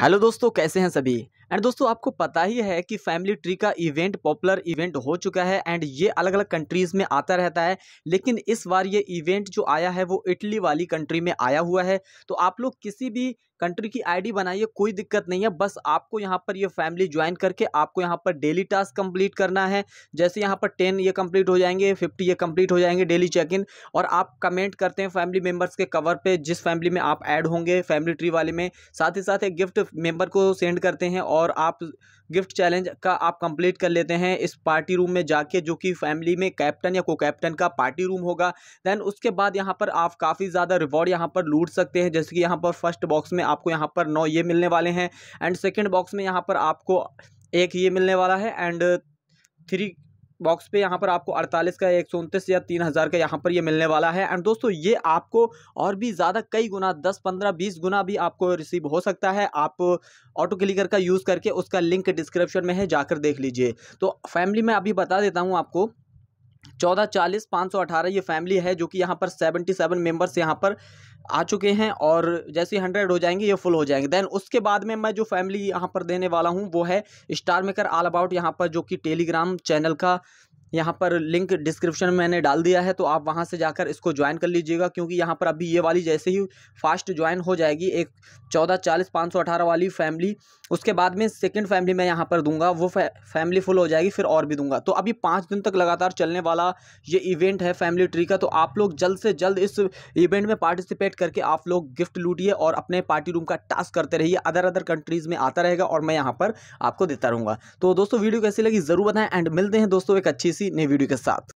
hello दोस्तों कैसे हैं सभी एंड दोस्तों आपको पता ही है कि फैमिली ट्री का इवेंट पॉपुलर इवेंट हो चुका है एंड ये अलग अलग कंट्रीज़ में आता रहता है लेकिन इस बार ये इवेंट जो आया है वो इटली वाली कंट्री में आया हुआ है तो आप लोग किसी भी कंट्री की आईडी बनाइए कोई दिक्कत नहीं है बस आपको यहाँ पर ये फैमिली ज्वाइन करके आपको यहाँ पर डेली टास्क कंप्लीट करना है जैसे यहाँ पर टेन ये कंप्लीट हो जाएंगे फिफ्टी ये कंप्लीट हो जाएंगे डेली चेक इन और आप कमेंट करते हैं फैमिली मेम्बर्स के कवर पे जिस फैमिली में आप ऐड होंगे फैमिली ट्री वाले में साथ ही साथ एक गिफ्ट मेम्बर को सेंड करते हैं और और आप गिफ्ट चैलेंज का आप कंप्लीट कर लेते हैं इस पार्टी रूम में जाके जो कि फैमिली में कैप्टन या को कैप्टन का पार्टी रूम होगा दैन उसके बाद यहाँ पर आप काफ़ी ज़्यादा रिवॉर्ड यहाँ पर लूट सकते हैं जैसे कि यहाँ पर फर्स्ट बॉक्स में आपको यहाँ पर नौ ये मिलने वाले हैं एंड सेकेंड बॉक्स में यहाँ पर आपको एक ये मिलने वाला है एंड थ्री बॉक्स पे यहाँ पर आपको 48 का एक सौ उनतीस या तीन हज़ार का यहाँ पर ये मिलने वाला है एंड दोस्तों ये आपको और भी ज़्यादा कई गुना 10 15 20 गुना भी आपको रिसीव हो सकता है आप ऑटो क्लिकर का यूज़ करके उसका लिंक डिस्क्रिप्शन में है जाकर देख लीजिए तो फैमिली में अभी बता देता हूँ आपको चौदह चालीस पाँच सौ अठारह ये फैमिली है जो कि यहाँ पर सेवेंटी सेवन मेम्बर्स यहाँ पर आ चुके हैं और जैसे हंड्रेड हो जाएंगे ये फुल हो जाएंगे देन उसके बाद में मैं जो फैमिली यहाँ पर देने वाला हूँ वो है स्टार मेकर ऑल अबाउट यहाँ पर जो कि टेलीग्राम चैनल का यहाँ पर लिंक डिस्क्रिप्शन में मैंने डाल दिया है तो आप वहाँ से जाकर इसको ज्वाइन कर लीजिएगा क्योंकि यहाँ पर अभी ये वाली जैसे ही फास्ट ज्वाइन हो जाएगी एक चौदह चालीस पाँच सौ अठारह वाली फैमिली उसके बाद में सेकंड फैमिली मैं यहाँ पर दूंगा वो फै, फैमिली फुल हो जाएगी फिर और भी दूंगा तो अभी पाँच दिन तक लगातार चलने वाला ये इवेंट है फैमिली ट्री का तो आप लोग जल्द से जल्द इस इवेंट में पार्टिसिपेट करके आप लोग गिफ्ट लूटिए और अपने पार्टी रूम का टास्क करते रहिए अदर अदर कंट्रीज़ में आता रहेगा और मैं यहाँ पर आपको देता रहूँगा तो दोस्तों वीडियो कैसी लगी ज़रूर बताएँ एंड मिलते हैं दोस्तों एक अच्छी सी नई वीडियो के साथ